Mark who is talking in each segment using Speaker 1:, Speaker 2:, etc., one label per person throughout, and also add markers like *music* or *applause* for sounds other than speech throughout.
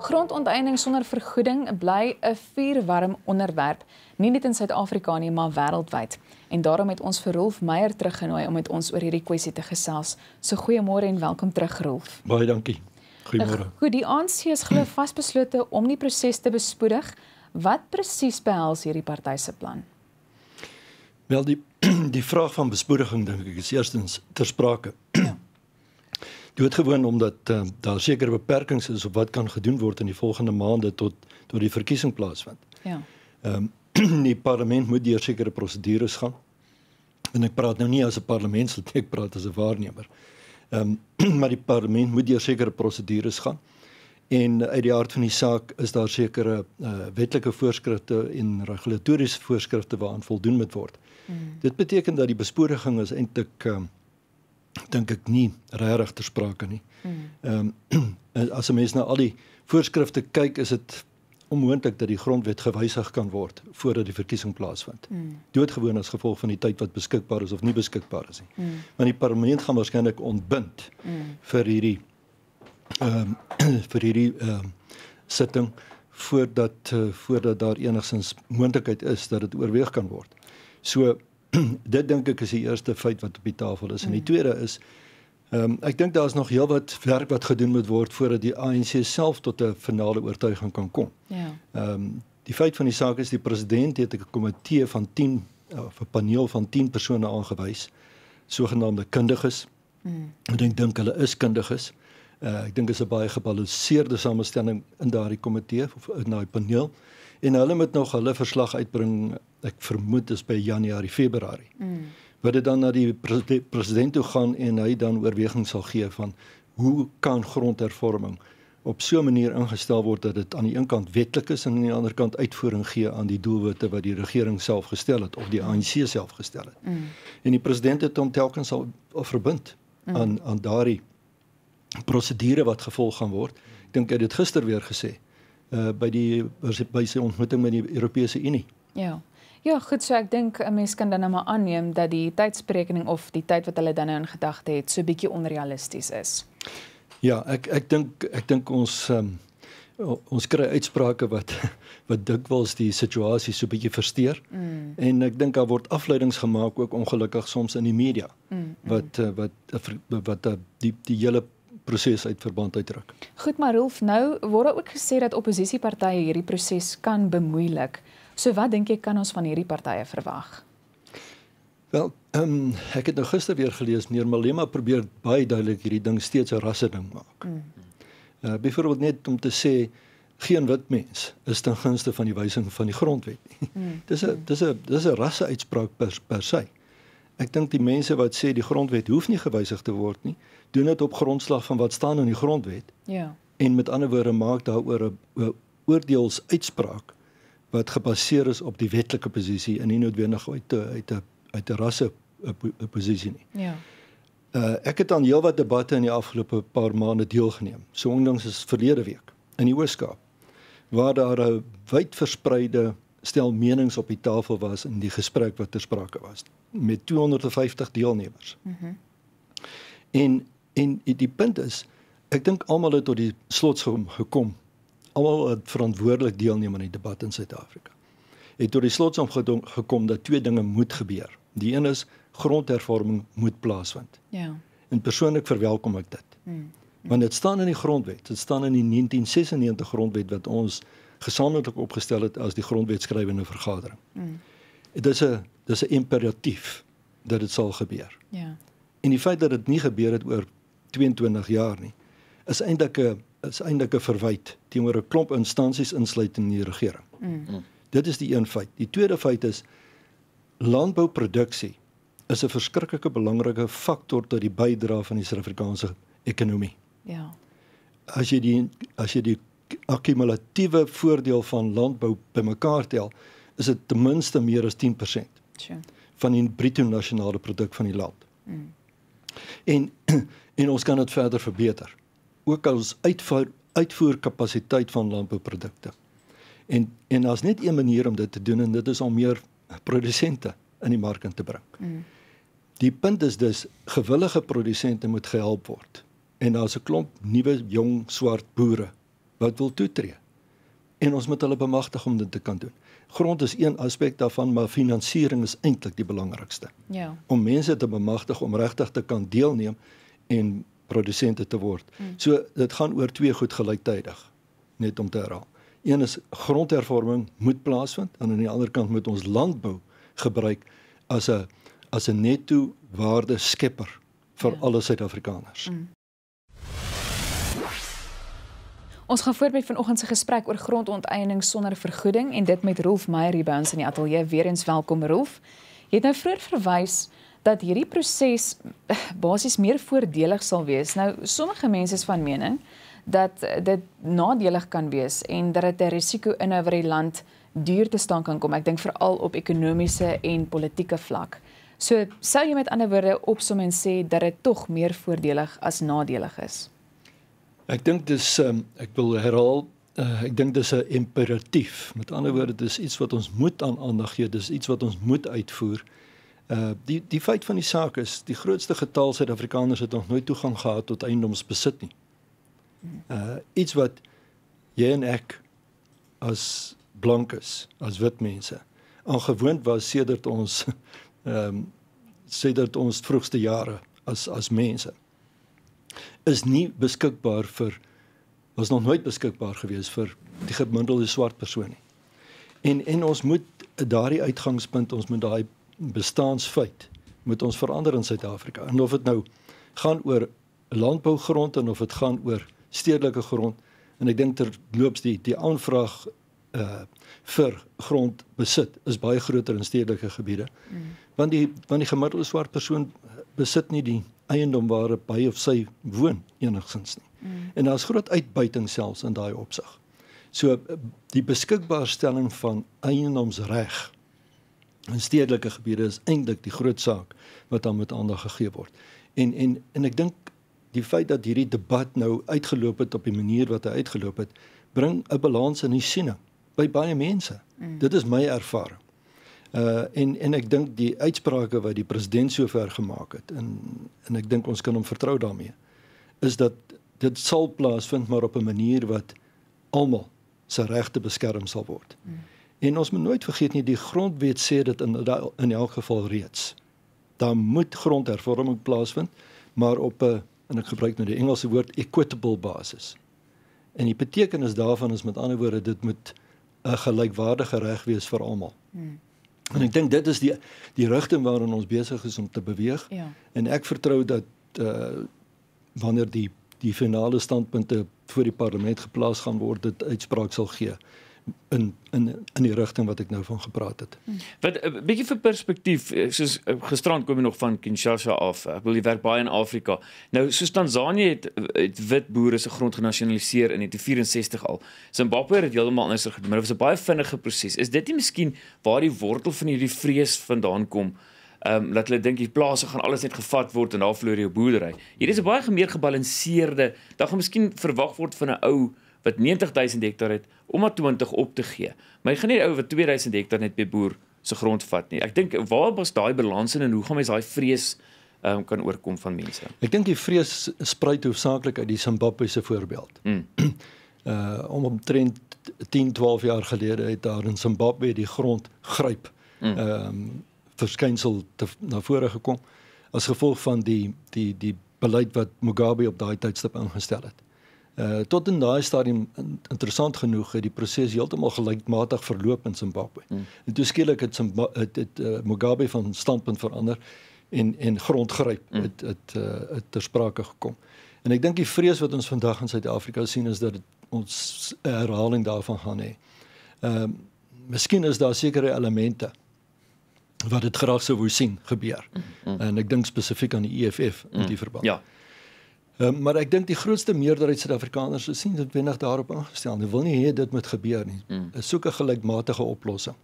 Speaker 1: Grondonteeneming sonder vergoeding bly 'n vuurwarm onderwerp, nie net in Suid-Afrika nie, maar wêreldwyd. En daarom het ons Verhoef Meyer teruggenooi om met ons oor hierdie kwessie te gesels. So goeiemôre en welkom terug, Rolf.
Speaker 2: Baie dankie. Goeiemôre.
Speaker 1: Goed, die ANC is glo *clears throat* vasbeslote om die proses te bespoedig. Wat presies behels hierdie party se plan?
Speaker 2: Wel die *clears throat* die vraag van bespoediging dink ek is eerstens ter sprake. Ja doodgewoon omdat uh, daar sekere beperkings is op wat kan gedoen word in die volgende maande tot tot die verkiesing plaasvind. Ja. Ehm um, *clears throat* die parlement moet deur sekere prosedures gaan. En ek praat nou nie as 'n parlementslid, ek praat as 'n waarnemer. Ehm um, *clears throat* maar die parlement moet deur sekere prosedures gaan. En uit die aard van die saak is daar sekere uh, wetlike voorskrifte en regulatoriese voorskrifte waaraan voldoen moet word. Mm. Dit beteken dat die besporinging is eintlik ehm um, dink ek nie regtig ter sprake nie. Hmm. Ehm mm. *clears throat* um, as 'n mens na al die voorskrifte kyk, is dit onmoontlik dat die grondwet gewysig kan word voordat die verkiesing plaasvind. Mm. Doodgewoon as gevolg van die tyd wat beskikbaar is of nie beskikbaar is nie. Mm. Want die parlement gaan waarskynlik ontbind mm. vir hierdie ehm um, *clears throat* vir hierdie ehm um, sitting voordat uh, voordat daar enigsins moontlikheid is dat dit oorweeg kan word. So *clears throat* dit dink ek is die eerste feit wat op die tafel is en die mm. tweede is ehm um, ek dink daar is nog heelwat werk wat gedoen moet word voordat die ANC self tot 'n finale oortuiging kan kom. Ja. Ehm um, die feit van die saak is die president het 'n komitee van 10 of 'n paneel van 10 persone aangewys, sogenaamde kundiges. Mm. Ek dink dink hulle is kundiges. Uh, ek dink is 'n baie gebalanseerde samestelling in daardie komitee of in daai paneel en hulle moet nog hulle verslag uitbring ek vermoed dit is by Januarie Februarie. Mm. Wat dit dan na die president toe gaan en hy dan oorweging sal gee van hoe kan grondhervorming op so 'n manier ingestel word dat dit aan die een kant wetlik is en aan die ander kant uitvoering gee aan die doelwitte wat die regering self gestel het of die ANC self gestel het. Mm. En die president het hom telkens al verbind mm. aan aan daardie prosedure wat gevolg gaan word. Ek dink hy het dit gister weer gesê uh by die by sy ontmoeting met die Europese Unie.
Speaker 1: Ja. Ja, goed, so ek dink 'n mens kan dan nou maar aanneem dat die tydsberekening of die tyd wat hulle dan nou in gedagte het, so bietjie onrealisties is.
Speaker 2: Ja, ek ek dink ek dink ons um, ons kry uitsprake wat *laughs* wat dikwels die situasie so bietjie versteur. Mm. En ek dink daar word afleidings gemaak ook ongelukkig soms in die media mm, mm. wat eh, wat eh, wat wat eh, die die hele proses
Speaker 1: uit verband uitdruk. Goed, maar Rolf, nou word ook gesê dat opposisiepartye hierdie proses kan bemoeilik. So wat dink jy kan ons van hierdie partye verwag?
Speaker 2: Wel, ehm um, ek het nou gister weer gelees neer Malema probeer baie duidelik hierdie ding steeds 'n rasse ding maak. Mm. Uh byvoorbeeld net om te sê geen wit mens is ten gunste van die wysing van die grondwet nie. Mm. *laughs* Dis 'n dis 'n dis 'n rasse uitspraak per per se. Ek dink die mense wat sê die grondwet hoef nie gewysig te word nie, doen dit op grondslag van wat staan in die grondwet. Ja. En met ander woorde maak daaroor 'n oordeels uitspraak wat gebaseer is op die wetlike posisie en nie noodwendig uit uit 'n uit 'n rasse 'n eh, eh, posisie nie. Ja. Uh ek het aan heelwat debatte in die afgelope paar maande deelgeneem. So ondanks is verlede week in die Oos-Kaap waar daar 'n wyd verspreide stel menings op die tafel was in die gesprek wat ter sprake was met 250 deelnemers. Mhm. Mm en en die punt is ek dink almal het tot die slotsom gekom almal wat verantwoordelik deelneem aan die debat in Suid-Afrika het tot die slotsom gekom dat twee dinge moet gebeur. Die een is grondhervorming moet plaasvind. Ja. En persoonlik verwelkom ek dit. Mm. Mm. Want dit staan in die grondwet. Dit staan in die 1996 grondwet wat ons gesamentlik opgestel het as die grondwetskrywende vergadering. Mm. Dit is 'n dis 'n imperatief dat dit sal gebeur. Ja. En die feit dat dit nie gebeur het oor 22 jaar nie is eintlik 'n is eintlik 'n verwyt teenoor 'n klomp instansies insluitend die regering. Mm. Dit is die een feit. Die tweede feit is landbouproduksie is 'n verskriklike belangrike faktor tot die bydra van die Suid-Afrikaanse ekonomie. Ja. As jy die as jy die akkumulatiewe voordeel van landbou bymekaar tel, is dit ten minste meer as 10%. Tjoe. van die bruto nasionale produk van die land. Mm. En *clears throat* en ons kan dit verder verbeter ook ons uitvoer uitvoerkapasiteit van landbouprodukte. En en daar's net een manier om dit te doen en dit is om meer produsente in die mark in te bring. Mm. Die punt is dus gewillige produsente moet gehelp word. En daar's 'n klomp nuwe jong swart boere wat wil toetree. En ons moet hulle bemagtig om dit te kan doen. Grond is een aspek daarvan, maar finansiering is eintlik die belangrikste. Ja. Om mense te bemagtig om regtig te kan deelneem en produsente te word. Mm. So dit gaan oor twee goed gelyktydig net om te herhaal. Een is grondhervorming moet plaasvind en aan die ander kant moet ons landbou gebruik as 'n as 'n netto waarde skepper vir ja. alle Suid-Afrikaners. Mm.
Speaker 1: Ons gaan voort met vanoggend se gesprek oor grondonteiening sonder vergoeding en dit met Rolf Meyer hier by ons in die ateljee. Weer eens welkom Rolf. Jy het nou vroeër verwys dat hierdie proses *sighs* basies meer voordelig sal wees. Nou sommige mense is van mening dat dit nadelig kan wees en dat dit 'n risiko inhou vir die land duur te staan kan kom. Ek dink veral op ekonomiese en politieke vlak. So sou jy met ander woorde opsom en sê dat dit tog meer voordelig as nadelig is.
Speaker 2: Ek dink dis um, ek wil herhaal Uh, ek dink dis 'n imperatief. Met ander woorde, dit is iets wat ons moet aan aandag gee. Dis iets wat ons moet uitvoer. Uh Uh, die die feit van die saak is die grootste getal Suid-Afrikaners het nog nooit toegang gehad tot eiendomsbesit nie. Uh iets wat jy en ek as blankes, as wit mense aangewoond was sedert ons *laughs* ehm um, sedert ons vroegste jare as as mense is nie beskikbaar vir was nog nooit beskikbaar gewees vir die gemiddelde swart persoon nie. En en ons moet daardie uitgangspunt, ons moet daai bestaansfeit moet ons verander in Suid-Afrika. En of dit nou gaan oor landbougrond en of dit gaan oor stedelike grond en ek dink terloops die die aanvraag uh vir grond besit is baie groter in stedelike gebiede. Mm. Want die want die gemiddelde swart persoon besit nie die eiendom waar hy of sy woon enigsins nie. Mm. En daar's groot uitbuiting selfs in daai opsig. So eh, die beskikbaarstelling van eiendomsreg in stedelike gebiede is eintlik die groot saak wat dan met aandag gegee word. En en en ek dink die feit dat hierdie debat nou uitgeloop het op die manier wat hy uitgeloop het, bring 'n balans in die siening by baie mense. Mm. Dit is my ervaring. Uh en en ek dink die uitsprake wat die president sover gemaak het en en ek dink ons kan hom vertrou daarmee is dat dit sal plaasvind maar op 'n manier wat almal se regte beskerm sal word. Mm. En ons moet nooit vergeet nie die grondwet sê dit in in elk geval reeds. Daar moet grondhervorming plaasvind, maar op 'n en ek gebruik nou die Engelse woord equitable basis. En die betekenis daarvan is met ander woorde dit moet 'n gelykwaardige reg wees vir almal. Hmm. En ek dink dit is die die rigting waarin ons besig is om te beweeg. Ja. En ek vertrou dat uh wanneer die die finale standpunte voor die parlement geplaas gaan word, dit uitspraak sal gee in in in die rigting wat ek nou van gepraat het. Hmm.
Speaker 3: Wat 'n eh, bietjie vir perspektief, eh, soos eh, gisterand kom jy nog van Kinshasa af. Ek wil jy werk baie in Afrika. Nou soos Tansanië het, het wit boere se grond genasionaliseer in 1964 al. Zimbabwe het heeltemal anders gedoen, maar dit was 'n baie vinnige proses. Is dit nie miskien waar die wortel van hierdie vrees vandaan kom? Ehm um, laat hulle dink die plase gaan alles net gevat word en daar verloor jy jou boerdery. Hier is 'n baie meer gebalanseerde, daar gaan miskien verwag word van 'n ou wat 90000 hektaar het om maar 20 op te gee. Maar jy gaan nie ou wat 2000 hektaar net by boer se grond vat nie. Ek dink waar was daai balans in en hoe gaan mens daai vrees um, kan oorkom van mense?
Speaker 2: Ek dink die vrees spruit hoofsaaklik uit die Zimbabwe se voorbeeld.
Speaker 3: Mm. *clears throat*
Speaker 2: Uh om omtrent 10 12 jaar gelede het daar in Zimbabwe die grond gryp. Hmm. Ehm mm. um, verskynsel te na vore gekom as gevolg van die die die beleid wat Mugabe op daai tydstip ingestel het. Eh, tot in daai stadium interessant genoeg het die proses heeltemal gelykmatig verloop in Zimbabwe. Mm. En toe skielik het Zimbabwe het, het uh, Mugabe van standpunt verander en en grondgryp mm. het het uh, het ter sprake gekom. En ek dink die vrees wat ons vandag in Suid-Afrika sien is dat ons herhaling daarvan gaan hê. Ehm uh, miskien is daar sekere elemente wat dit graag sou wou sien gebeur. Mm. En ek dink spesifiek aan die EFF in mm. die verband. Ja. Ehm, maar ek dink die grootste meerderheid Suid-Afrikaners is nie noodwendig daarop aangestel nie. Hulle wil nie hê dit moet gebeur nie. Hulle mm. soek 'n gelykmatige oplossing.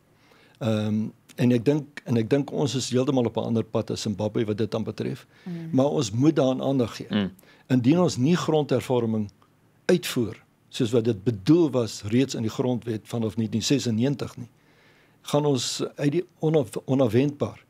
Speaker 2: Ehm um, en ek dink en ek dink ons is heeltemal op 'n ander pad as Zimbabwe wat dit dan betref. Mm. Maar ons moet daaraan aandag gee. Mm. Indien ons nie grondhervorming uitvoer soos wat dit bedoel was reeds in die grondwet vanaf 1996 nie, gaan ons uit die onaf, onafwendbaar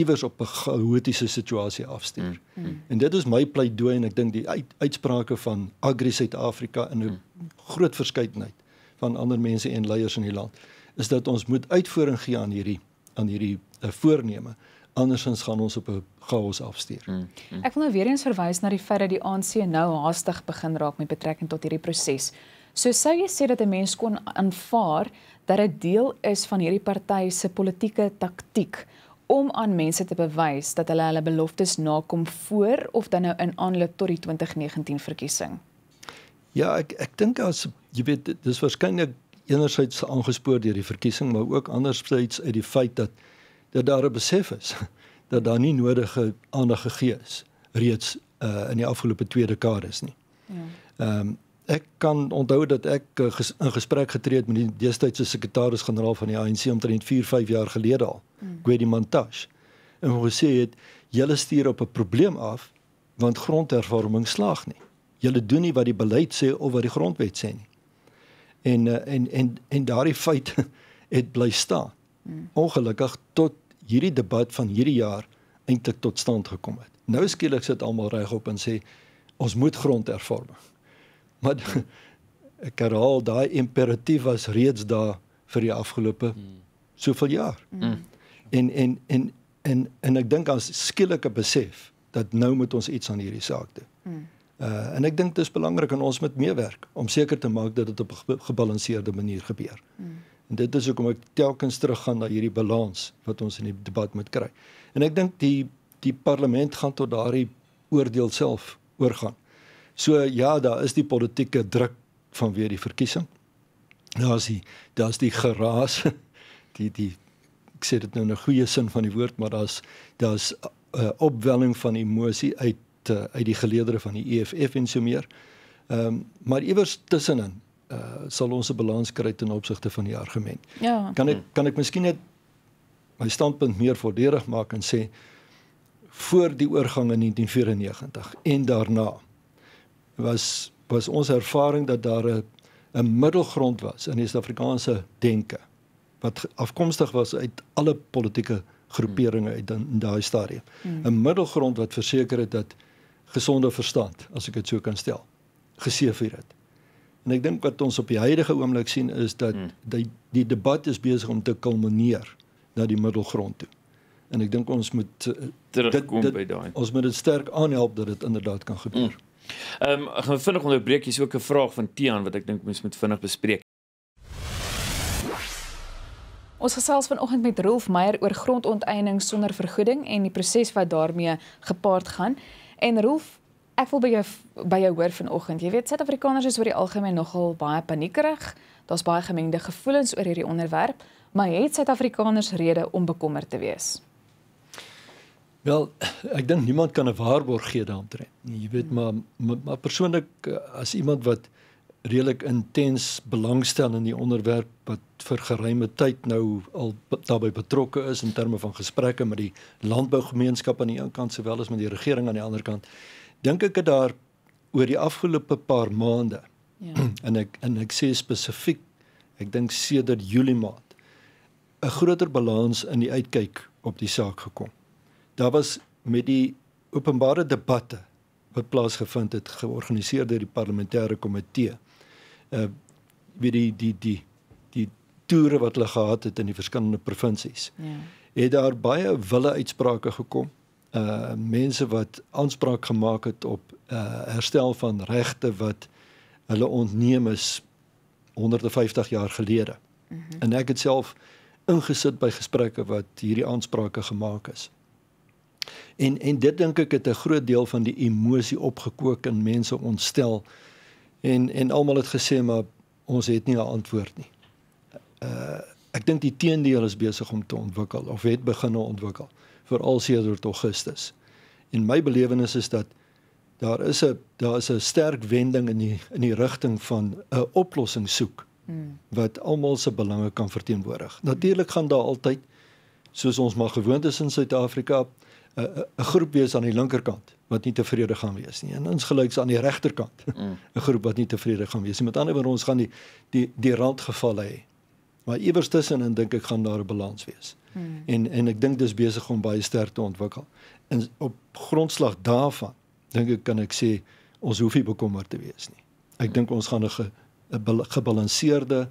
Speaker 2: iewers op 'n chaotiese situasie afstuur. Mm, mm. En dit is my pleidooi en ek dink die uit, uitsprake van Agri Suid-Afrika in 'n mm. groot verskeidenheid van ander mense en leiers in die land is dat ons moet uitvoering gee aan hierdie aan hierdie eh, voorneme andersins gaan ons op 'n chaos afstuur. Mm,
Speaker 1: mm. Ek wil nou weer eens verwys na die feit dat die ANC nou haastig begin raak met betrekking tot hierdie proses. So sou jy sê dat 'n mens kon aanvaar dat dit deel is van hierdie party se politieke taktik om aan mense te bewys dat hulle hulle beloftes nakom voor of dan nou in aanloop tot die 2019 verkiesing.
Speaker 2: Ja, ek ek dink as jy weet dis waarskynlik enerzijds aangespoor deur die verkiesing, maar ook anderzijds uit die feit dat dat daar 'n besef is *laughs* dat daar nie nodige aandag gegee is reeds uh, in die afgelope twee dekades nie. Ja. Ehm um, Ek kan onthou dat ek eh, ges, in gesprek getree het met die deestydse sekretaris-generaal van die ANC omtrent 4-5 jaar gelede al, hmm. Gwedi mm. Mantashe. En hy sê dit, julle stuur op 'n probleem af want grondhervorming slaag nie. Julle doen nie wat die beleid sê of wat die grondwet sê nie. En eh, en en en daardie feit *laughs* het bly staan. Mm. Ongelukkig tot hierdie debat van hierdie jaar eintlik tot stand gekom het. Nou skielik sit almal reg op en sê ons moet grond hervorming. Maar *laughs* ek herhaal daai imperatief was reeds daar vir die afgelope hmm. soveel jaar. Mm. En en en en en ek dink as skielike besef dat nou moet ons iets aan hierdie saak doen. Mm. Uh en ek dink dit is belangrik en ons moet meewerk om seker te maak dat dit op 'n gebalanseerde manier gebeur. Mm. En dit is hoekom ek telkens teruggaan na hierdie balans wat ons in die debat moet kry. En ek dink die die parlement gaan tot daardie oordeel self oorgaan. So ja, daar is die politieke druk vanweë die verkiesing. Daar is die daar's die geraas *laughs* die die ek sê dit nou in 'n goeie sin van die woord, maar daar's daar's 'n uh, opwelling van emosie uit uh, uit die geleedere van die EFF en so meer. Ehm um, maar iewers tussenin uh, sal ons 'n balans kry ten opsigte van die argument. Ja. Kan ek kan ek miskien net my standpunt meer voordelig maak en sê voor die oorgang in 1994 en daarna was was ons ervaring dat daar 'n 'n middelgrond was in die Suid-Afrikaanse denke wat afkomstig was uit alle politieke groeperinge uit in daai stadium. 'n hmm. Middelgrond wat verseker het dat gesonde verstand, as ek dit so kan stel, geseëvier het. En ek dink wat ons op die huidige oomblik sien is dat hmm. die die debat is besig om te kulmineer na die middelgrond toe. En ek dink ons moet eh,
Speaker 3: terugkom dit, dit, by daai.
Speaker 2: Ons moet dit sterk aanhelp dat dit inderdaad kan gebeur. Hmm.
Speaker 3: Ehm um, gaan vinnig onderbreek hier is ook 'n vraag van Tiaan wat ek dink mens moet vinnig bespreek.
Speaker 1: Ons gesels vanoggend met Rolf Meyer oor grondonteeneming sonder vergoeding en die proses wat daarmee gepaard gaan. En Rolf, ek wil by jou by jou hoor vanoggend. Jy weet Suid-Afrikaners is oor die algemeen nogal baie paniekerig. Daar's baie gemengde gevoelens oor hierdie onderwerp, maar het Suid-Afrikaners rede om bekommerd te wees?
Speaker 2: Wel, ek dink niemand kan 'n waarborg gee daaroor nie. Jy weet hmm. maar maar, maar persoonlik as iemand wat redelik intens belangstel in die onderwerp wat vir geruime tyd nou al daarbey betrokke is in terme van gesprekke met die landbougemeenskap aan die een kant sowel as met die regering aan die ander kant, dink ek dat daar oor die afgelope paar maande Ja. *clears throat* En ek en ek sê spesifiek, ek dink sedert Julie maand 'n groter balans in die uitkyk op die saak gekom daar was met die openbare debatte wat plaasgevind het georganiseer deur die parlementêre komitee. Uh weet die die die die toere wat hulle gehad het in die verskillende provinsies. Ja. Het daar baie wille uitsprake gekom. Uh mense wat aanspraak gemaak het op uh herstel van regte wat hulle ontneem is 150 jaar gelede. Mm -hmm. En ek het self ingesit by gesprekke wat hierdie aansprake gemaak is. En en dit dink ek het 'n groot deel van die emosie opgekook en mense ontstel. En en almal het gesê maar ons het nie 'n antwoord nie. Uh ek dink die teendeel is besig om te ontwikkel of het begin ontwikkel veral sedert Augustus. En my belewenis is dat daar is 'n daar is 'n sterk wending in die in die rigting van 'n oplossing soek hmm. wat almal se belange kan verteenwoordig. Natuurlik gaan daar altyd soos ons maar gewoond is in Suid-Afrika 'n groep wees aan die linkerkant wat nie tevrede gaan wees nie en insgelyks aan die regterkant mm. *laughs* 'n mm. groep wat nie tevrede gaan wees nie. Met ander woorde ons gaan die die die rand geval hê. Maar iewers tussenin dink ek gaan daar 'n balans wees. Mm. En en ek dink dis besig om baie sterk te ontwikkel. En op grondslag daarvan dink ek kan ek sê ons hoef nie bekommerd te wees nie. Ek mm. dink ons gaan 'n 'n gebalanseerde ge,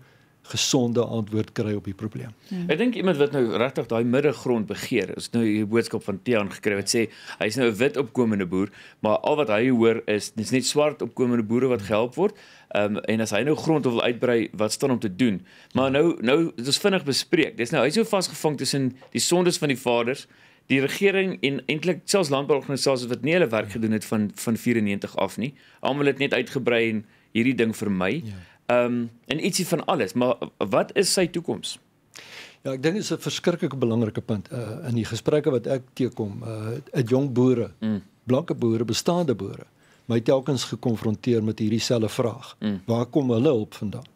Speaker 2: gesonde antwoord kry op die probleem.
Speaker 3: Ja. Ek dink iemand wat nou regtig daai middelgrond begeer, is nou hier boodskap van Tiaan gekry wat sê hy's nou 'n wit opkomende boer, maar al wat hy hoor is dis net swart opkomende boere wat gehelp word. Ehm um, en as hy nou grond wil uitbrei, wat staan om te doen? Maar nou nou dit is vinnig bespreek. Dis nou hy's so vasgevang tussen die sondes van die vaders die regering en eintlik selfs landbouorganisasies wat nie hulle werk gedoen het van van 94 af nie. Almal het net uitgebrei en hierdie ding vermy. Ja ehm um, en ietsie van alles, maar wat is sy toekoms?
Speaker 2: Ja, ek dink dit is 'n verskriklik belangrike punt uh in die gesprekke wat ek teekom uh 'n jong boere, mm. blanke boere, bestaande boere, my telkens gekonfronteer met hierdie selfde vraag. Mm. Waar kom hulle hulp vandaan?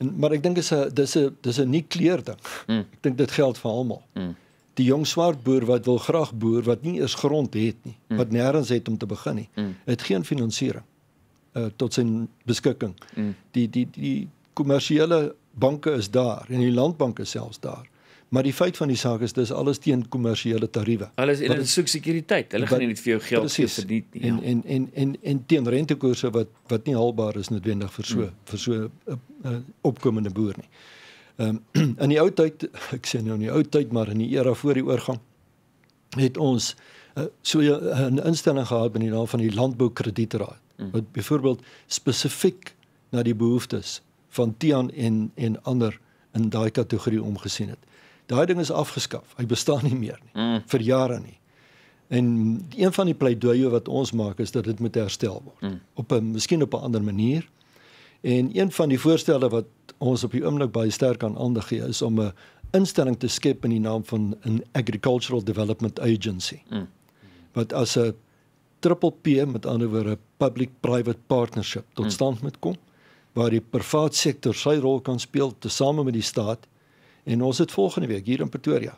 Speaker 2: En maar ek dink dit is 'n dis 'n dis 'n nie kleer ding. Mm. Ek dink dit geld vir almal. Mm. Die jong swart boer wat wil graag boer wat nie eers grond het nie, mm. wat nêrens het om te begin nie, mm. het geen finansiering uh, tot sy beskikking. Mm. Die die die kommersiële banke is daar en die landbanke selfs daar. Maar die feit van die saak is dis alles teen kommersiële tariewe. Alles en dit
Speaker 3: soek sekuriteit. Hulle gaan nie net vir jou geld gee vir dit nie. En ja.
Speaker 2: en en en en teen rentekoerse wat wat nie haalbaar is noodwendig vir so mm. vir so 'n eh, eh, opkomende boer nie. Ehm um, *clears throat* in die ou tyd, *laughs* ek sê nou in die ou tyd, maar in die era voor die oorgang het ons uh, so 'n instelling gehad binne daar van die landboukredietraad. Mhm. wat byvoorbeeld spesifiek na die behoeftes van Tian en en ander in daai kategorie omgesien het. Daai ding is afgeskaf. Hy bestaan nie meer nie mm. vir jare nie. En een van die pleidooie wat ons maak is dat dit moet herstel word mm. op 'n miskien op 'n ander manier. En een van die voorstelle wat ons op die oomblik baie sterk aan aandag gee is om 'n instelling te skep in die naam van 'n Agricultural Development Agency. Mm. Wat as 'n triple P met ander woorde public private partnership tot hmm. stand moet kom waar die private sektor sy rol kan speel tesame met die staat en ons het volgende week hier in Pretoria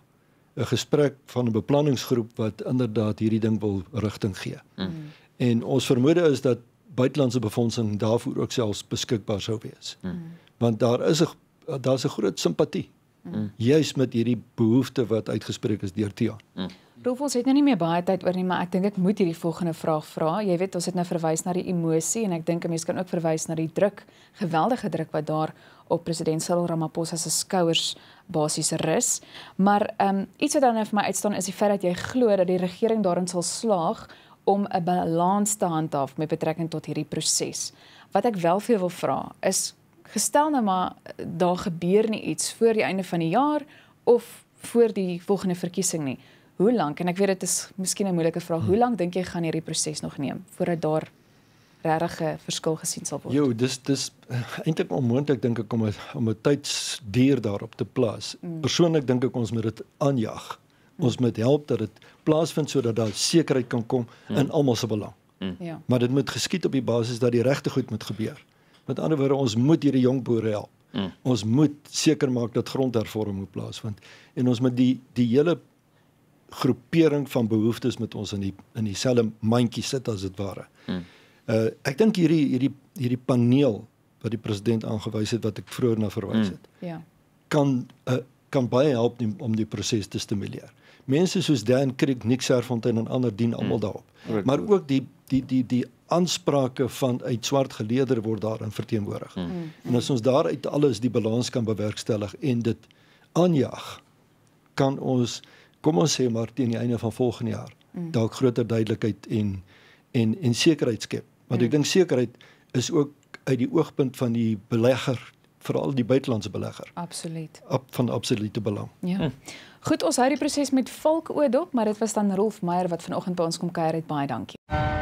Speaker 2: 'n gesprek van 'n beplanningsgroep wat inderdaad hierdie ding wil rigting gee. Mm. En ons vermoede is dat buitelandse befondsing daarvoor ook selfs beskikbaar sou wees. Mm. Want daar is 'n daar's 'n groot simpatie mm. juis met hierdie behoefte wat uitgespreek is deur Tia.
Speaker 1: Mm. Rolf ons het nou nie meer baie tyd oor nie, maar ek dink ek moet hierdie volgende vraag vra. Jy weet, ons het nou verwys na die emosie en ek dink 'n mens kan ook verwys na die druk, geweldige druk wat daar op president Cyril Ramaphosa se skouers basies rus. Maar ehm um, iets wat dan nou vir my uitstaan is die feit dat jy glo dat die regering daarin sal slaag om 'n balans te handhaaf met betrekking tot hierdie proses. Wat ek wel vir jou wil vra is gestel nou maar eh, daar gebeur nie iets voor die einde van die jaar of voor die volgende verkiesing nie hoe lank en ek weet dit is miskien 'n moeilike vraag. Hmm. Hoe hm. lank dink jy gaan hierdie proses nog neem voordat daar regte verskil gesien sal word? Jo,
Speaker 2: dis dis eintlik onmoontlik dink ek om a, om 'n tydsduur daarop te plaas. Hmm. Persoonlik dink ek ons moet dit aanjag. Hmm. Ons moet help dat dit plaasvind sodat daar sekerheid kan kom hmm. in almal se belang. Hm. Ja. Hmm. Maar dit moet geskied op die basis dat die regte goed moet gebeur. Met ander woorde, ons moet hierdie jong boere help. Mm. Ons moet seker maak dat grondhervorming plaasvind en ons moet die die hele groepering van behoeftes met ons in die in dieselfde mandjie sit as dit ware. Hmm. Uh ek dink hierdie hierdie hierdie paneel wat die president aangewys het wat ek vroeër na verwys hmm. het. Hmm. Ja. kan uh, kan baie help die, om die proses te stimuleer. Mense soos Dan Creek, Nick Servonten en ander dien almal hmm. daarop. Right. Maar ook die die die die aansprake van uit swart geleerder word daarin verteenwoordig. Hmm. hmm. En as ons daaruit alles die balans kan bewerkstellig en dit aanjaag kan ons kom ons sê maar teen die einde van volgende jaar mm. dalk groter duidelikheid en en en sekerheid skep. Want mm. ek dink sekerheid is ook uit die oogpunt van die belegger, veral die buitelandse belegger. Absoluut. Op van absolute belang.
Speaker 1: Ja. Mm. Goed, ons hou die proses met volk oop, maar dit was dan Rolf Meyer wat vanoggend by ons kom kuier het. Baie dankie. Uh,